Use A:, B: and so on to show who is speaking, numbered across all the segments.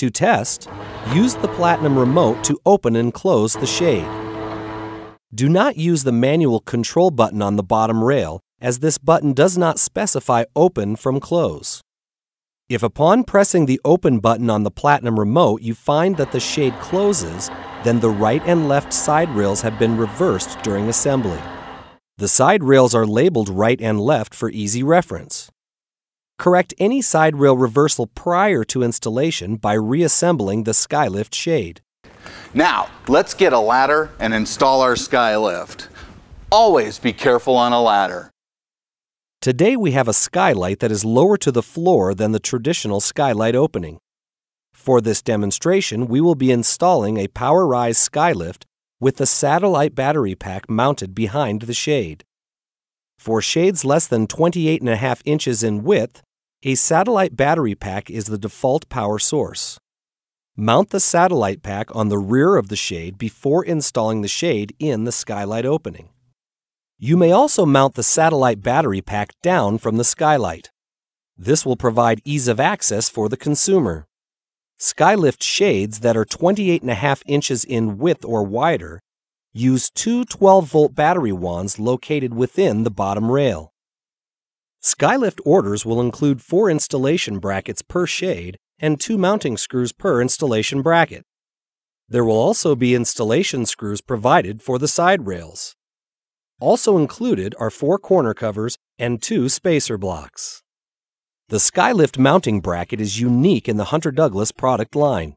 A: To test, use the Platinum remote to open and close the shade. Do not use the manual control button on the bottom rail as this button does not specify open from close. If upon pressing the open button on the Platinum remote you find that the shade closes, then the right and left side rails have been reversed during assembly. The side rails are labeled right and left for easy reference. Correct any side rail reversal prior to installation by reassembling the skylift shade.
B: Now, let's get a ladder and install our skylift. Always be careful on a ladder.
A: Today we have a skylight that is lower to the floor than the traditional skylight opening. For this demonstration, we will be installing a PowerRise skylift with the satellite battery pack mounted behind the shade. For shades less than 28.5 inches in width, a satellite battery pack is the default power source. Mount the satellite pack on the rear of the shade before installing the shade in the skylight opening. You may also mount the satellite battery pack down from the skylight. This will provide ease of access for the consumer. Skylift shades that are 28.5 inches in width or wider use two 12-volt battery wands located within the bottom rail. Skylift orders will include four installation brackets per shade and two mounting screws per installation bracket. There will also be installation screws provided for the side rails. Also included are four corner covers and two spacer blocks. The Skylift mounting bracket is unique in the Hunter Douglas product line.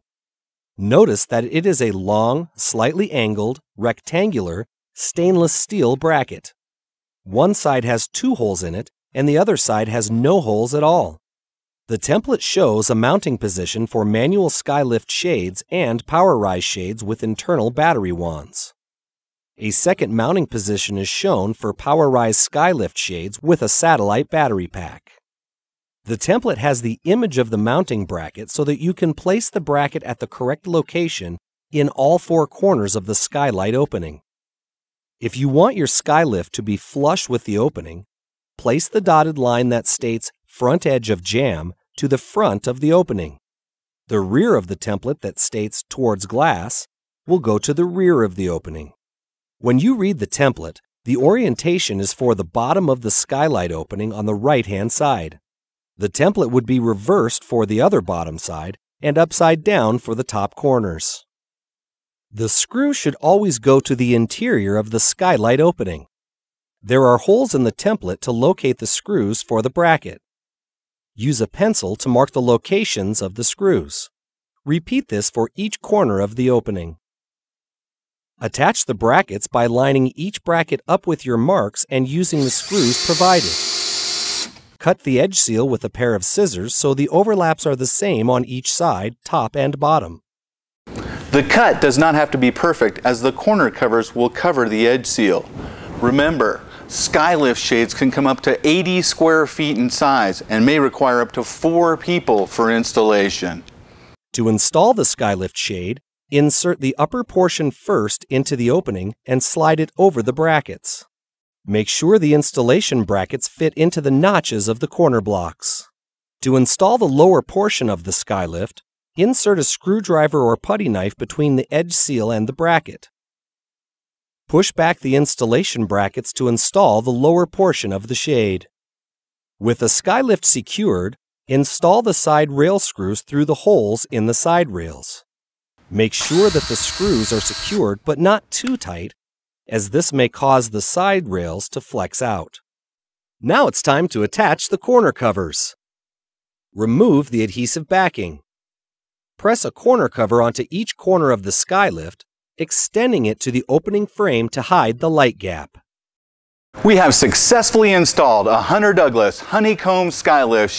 A: Notice that it is a long, slightly angled, rectangular, stainless steel bracket. One side has two holes in it and the other side has no holes at all. The template shows a mounting position for manual skylift shades and power rise shades with internal battery wands. A second mounting position is shown for power rise skylift shades with a satellite battery pack. The template has the image of the mounting bracket so that you can place the bracket at the correct location in all four corners of the skylight opening. If you want your skylift to be flush with the opening, place the dotted line that states front edge of jam to the front of the opening. The rear of the template that states towards glass will go to the rear of the opening. When you read the template, the orientation is for the bottom of the skylight opening on the right-hand side. The template would be reversed for the other bottom side and upside down for the top corners. The screw should always go to the interior of the skylight opening. There are holes in the template to locate the screws for the bracket. Use a pencil to mark the locations of the screws. Repeat this for each corner of the opening. Attach the brackets by lining each bracket up with your marks and using the screws provided. Cut the edge seal with a pair of scissors so the overlaps are the same on each side, top and bottom.
B: The cut does not have to be perfect as the corner covers will cover the edge seal. Remember, Skylift shades can come up to 80 square
A: feet in size
B: and may require up to four people for installation.
A: To install the Skylift shade, insert the upper portion first into the opening and slide it over the brackets. Make sure the installation brackets fit into the notches of the corner blocks. To install the lower portion of the skylift, insert a screwdriver or putty knife between the edge seal and the bracket. Push back the installation brackets to install the lower portion of the shade. With the skylift secured, install the side rail screws through the holes in the side rails. Make sure that the screws are secured but not too tight, as this may cause the side rails to flex out. Now it's time to attach the corner covers. Remove the adhesive backing. Press a corner cover onto each corner of the skylift extending it to the opening frame to hide the light gap.
B: We have successfully installed a Hunter Douglas honeycomb skylift